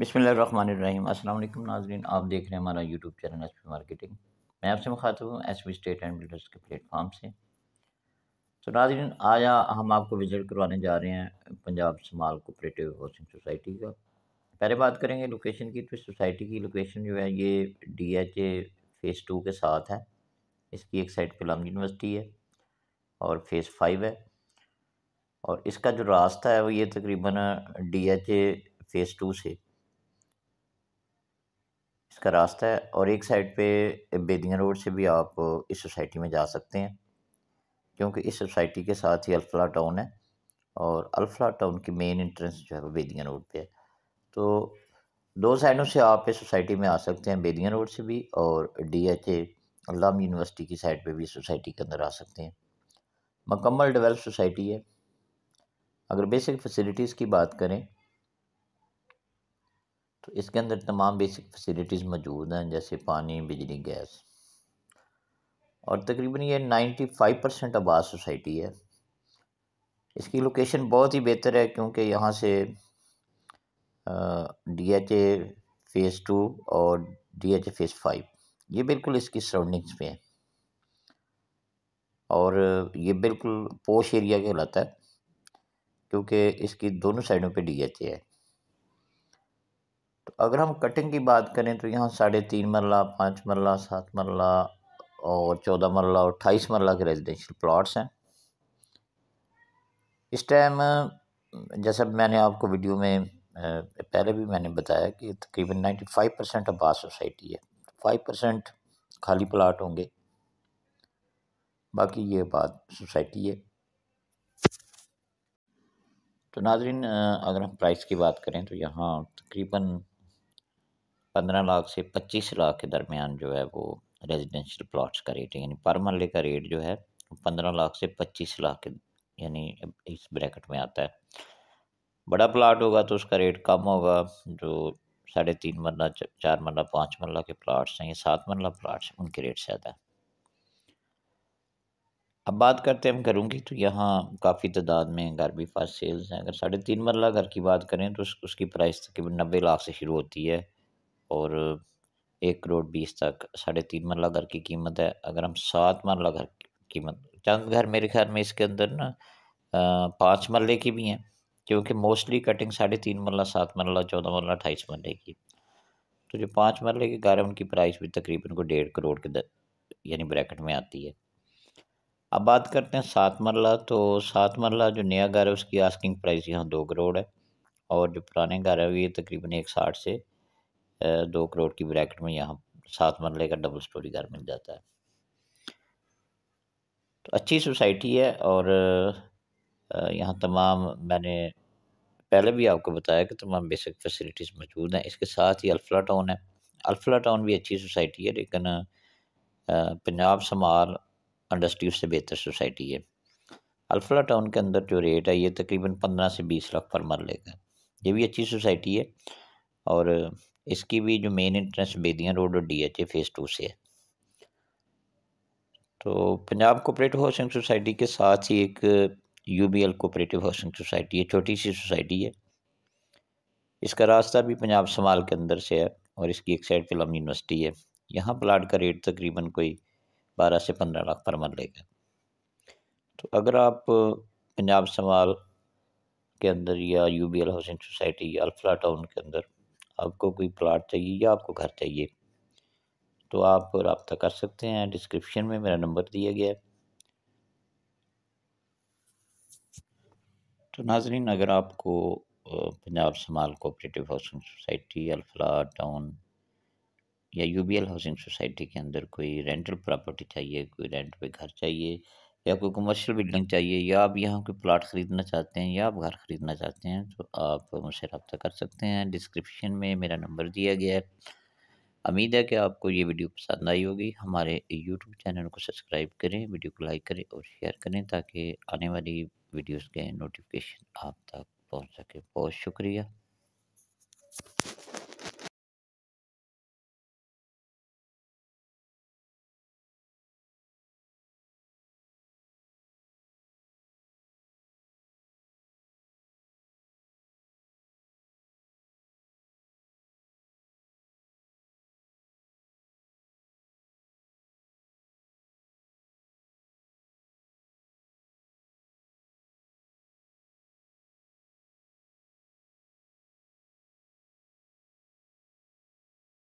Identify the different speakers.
Speaker 1: बिसमीम अल्लाम नाजरीन आप देख रहे हैं हमारा YouTube channel H P marketing मैं आपसे मुखातब हूँ S P state and builders के प्लेटफॉर्म से तो नाजरीन आज हम आपको विज़िट करवाने जा रहे हैं पंजाब समाल कोपरेटिव हाउसिंग सोसाइटी का पहले बात करेंगे लोकेशन की तो इस सोसाइटी की लोकेशन जो है ये D H A phase two के साथ है इसकी एक साइड कलाम यूनिवर्सिटी है और फ़ेज़ फाइव है और इसका जो रास्ता है वो ये तकरीबन D H A phase two से इसका रास्ता है और एक साइड पे बेदिया रोड से भी आप इस सोसाइटी में जा सकते हैं क्योंकि इस सोसाइटी के साथ ही अल्फला टाउन है और अल्फला टाउन की मेन इंट्रेंस जो है वो बेदिया रोड पे है तो दो साइडों से आप इस सोसाइटी में आ सकते हैं बेदिया रोड से भी और डी एच ए यूनिवर्सिटी की साइड पर भी सोसाइटी के अंदर आ सकते हैं मकम्मल डेवलप सोसाइटी है अगर बेसिक फैसिलिटीज़ की बात करें तो इसके अंदर तमाम बेसिक फैसिलिटीज़ मौजूद हैं जैसे पानी बिजली गैस और तकरीबन ये नाइन्टी फाइव परसेंट आबाद सोसाइटी है इसकी लोकेशन बहुत ही बेहतर है क्योंकि यहाँ से D H A phase two और D H A phase five ये बिल्कुल इसकी सराउंडिंग्स में है और ये बिल्कुल पोश एरिया कहलाता है क्योंकि इसकी दोनों साइडों पे डी एच ए है तो अगर हम कटिंग की बात करें तो यहाँ साढ़े तीन मरला पाँच मरला सात मरला और चौदह मरला और अट्ठाईस मरला के रेजिडेंशियल प्लाट्स हैं इस टाइम जैसा मैंने आपको वीडियो में पहले भी मैंने बताया कि तकरीबन नाइन्टी फाइव परसेंट आबाद सोसाइटी है फाइव परसेंट खाली प्लाट होंगे बाकी ये बात सोसाइटी है तो नाजरीन अगर हम प्राइस की बात करें तो यहाँ तकरीबन पंद्रह लाख से पच्चीस लाख के दरमियान जो है वो रेजिडेंशियल प्लॉट्स का रेट है यानी पर मरले का रेट जो है पंद्रह लाख से पच्चीस लाख के यानी इस ब्रैकेट में आता है बड़ा प्लाट होगा तो उसका रेट कम होगा जो साढ़े तीन मरला चार मरला पाँच मरला के प्लाट्स हैं या सात मरला प्लाट्स उनके रेट ज़्यादा है अब बात करते हैं हम घरों की तो यहाँ काफ़ी तादाद में घर भी फास्ट सेल्स हैं अगर साढ़े तीन मरला घर की बात करें तो उस, उसकी प्राइस तकरीबन नब्बे लाख से शुरू होती है और एक करोड़ बीस तक साढ़े तीन मरला घर की कीमत है अगर हम सात मरला घर की कीमत चंद घर मेरे ख्याल में इसके अंदर ना पाँच मरले की भी हैं क्योंकि मोस्टली कटिंग साढ़े तीन मरला सात मरला चौदह मरला अठाईस मरले की तो जो पाँच मरले के घर हैं उनकी प्राइस भी तकरीबन को डेढ़ करोड़ के दर यानी ब्रैकेट में आती है अब बात करते हैं सात मरला तो सात मरला जो नया घर है उसकी आस्किंग प्राइस यहाँ दो करोड़ है और जो पुराने घर है ये तकरीबन एक साठ से दो करोड़ की ब्रैकेट में यहाँ सात मरले का डबल स्टोरी घर मिल जाता है तो अच्छी सोसाइटी है और यहाँ तमाम मैंने पहले भी आपको बताया कि तमाम बेसिक फैसिलिटीज़ मौजूद हैं इसके साथ ही अल्फला टाउन है अल्फला टाउन भी अच्छी सोसाइटी है लेकिन पंजाब समाल इंडस्ट्री से बेहतर सोसाइटी है अल्फला टाउन के अंदर जो रेट है ये तकरीबन पंद्रह से बीस लाख पर मरले का ये भी अच्छी सोसाइटी है और इसकी भी जो मेन एंट्रेंस बेदियाँ रोड और D H A phase two से है तो पंजाब कोपरेटिव हाउसिंग सोसाइटी के साथ ही एक U B L cooperative housing society है छोटी सी सोसाइटी है इसका रास्ता भी पंजाब समाल के अंदर से है और इसकी एक साइड फिल्म यूनिवर्सिटी है यहाँ प्लाट का रेट तकरीबन कोई बारह से पंद्रह लाख पर मन लेगा तो अगर आप पंजाब समाल के अंदर या U B L housing society या अल्फला टाउन के अंदर आपको कोई प्लाट चाहिए या आपको घर चाहिए तो आप रबता कर सकते हैं डिस्क्रिप्शन में मेरा नंबर दिया गया है तो नाजरीन अगर आपको Punjab small cooperative housing society Alfalah town या यूबीएल हाउसिंग सोसाइटी के अंदर कोई रेंटल प्रॉपर्टी चाहिए कोई रेंट पे घर चाहिए या कोई कमर्शियल बिल्डिंग चाहिए या आप यहाँ कोई प्लाट ख़रीदना चाहते हैं या आप घर ख़रीदना चाहते हैं तो आप मुझसे रब्ता कर सकते हैं डिस्क्रिप्शन में मेरा नंबर दिया गया है उम्मीद है कि आपको ये वीडियो पसंद आई होगी हमारे यूट्यूब चैनल को सब्सक्राइब करें वीडियो को लाइक करें और शेयर करें ताकि आने वाली वीडियोस के नोटिफिकेशन आप तक पहुंच सके बहुत शुक्रिया